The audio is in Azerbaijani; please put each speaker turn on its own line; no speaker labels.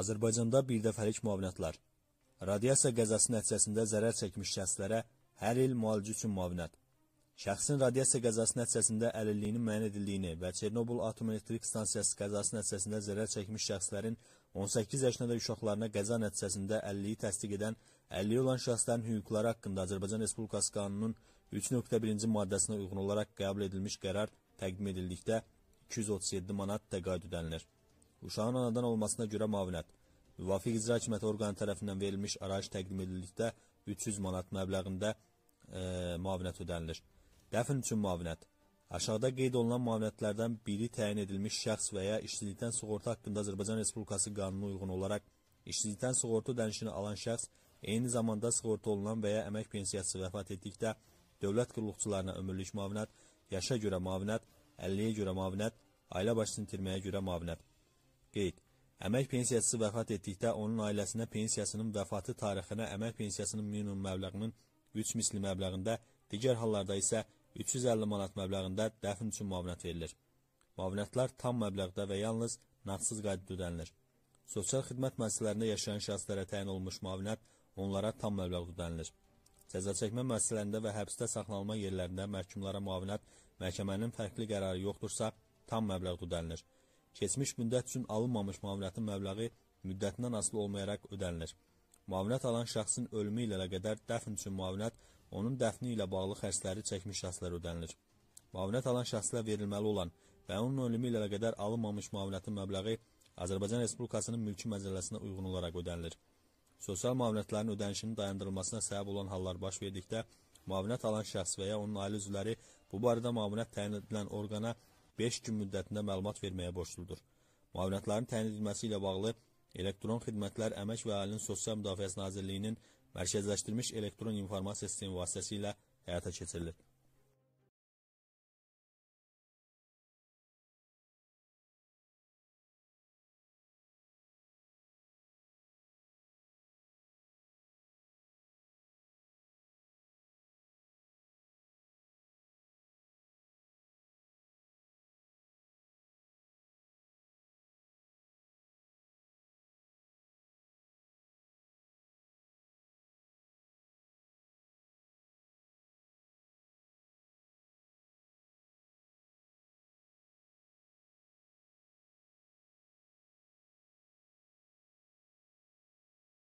Azərbaycanda birdəfəlik müavinətlər. Radiasiya qəzası nəticəsində zərər çəkmiş şəxslərə hər il müalicə üçün müavinət. Şəxsin radiasiya qəzası nəticəsində əlilliyinin müəyyən edildiyini və Çernobıl Atom Elektrik Stansiyası qəzası nəticəsində zərər çəkmiş şəxslərin 18 yaşına da uşaqlarına qəza nəticəsində əlilliyi təsdiq edən əlilliyi olan şəxslərin hüquqları haqqında Azərbaycan Respublikası qanununun 3.1-ci maddəsinə uyğun olaraq qəbul edilmiş qərar təqdim edildikdə 237 manat təqaüd ödənilir. Uşağın anadan olmasına görə müavinət. Müvafiq icra hakimiyyəti orqanı tərəfindən verilmiş arayiş təqdim edildikdə 300 manat məbləğində e, müavinət ödənilir. Dəfn üçün müavinət. Aşağıda qeyd olunan müavinətlərdən biri təyin edilmiş şəxs və ya işsizlikdən sığorta haqqında Azərbaycan Respublikası qanunu uyğun olaraq işsizlikdən sığorta ödənişini alan şəxs eyni zamanda sığorta olunan və ya əmək pensiyası vəfat etdikdə dövlət qulluqçularına ömürlük müavinət, yaşa görə müavinət, 50-yə görə müavinət, ailə başını itirməyə görə müavinət. Qeyd. Əmək pensiyası vəfat etdikdə onun ailəsinə pensiyasının vəfatı tarixinə əmək pensiyasının minimum məbləğinin 3 misli məbləğində, digər hallarda isə 350 manat məbləğində dəfn üçün müavinət verilir. Müavinətlər tam məbləğdə və yalnız naqsız qaydada ödənilir. Sosial xidmət müəssisələrində yaşayan şəxslərə təyin olunmuş müavinət onlara tam məbləğdə ödənilir. Cəza çəkmə müəssisələrində və həbsdə saxlanılma yerlərində məhkumlara müavinət məhkəmənin fərqli qərarı yoxdursa, tam məbləğdə ödənilir keçmiş müddət üçün alınmamış müavinətin məbləği müddətindən asılı olmayaraq ödənilir. Müavinət alan şəxsin ölümü ilə qədər dəfn üçün müavinət, onun dəfni ilə bağlı xərcləri çəkmiş şəxslər ödənilir. Müavinət alan şəxslər verilməli olan və onun ölümü ilə qədər alınmamış müavinətin məbləği Azərbaycan Respublikasının mülki məcəlləsinə uyğun olaraq ödənilir. Sosial müavinətlərin ödənişinin dayandırılmasına səbəb olan hallar baş verdikdə, müavinət alan şəxs və ya onun ailə üzvləri bu barədə müavinət təyin edilən orqana 5 gün müddətində məlumat verməyə borcludur. Müavinətlərin təyin edilməsi ilə bağlı Elektron Xidmətlər Əmək və Əhalinin Sosial Müdafiəsi Nazirliyinin mərkəzləşdirilmiş elektron informasiya sistemi vasitəsilə həyata keçirilir.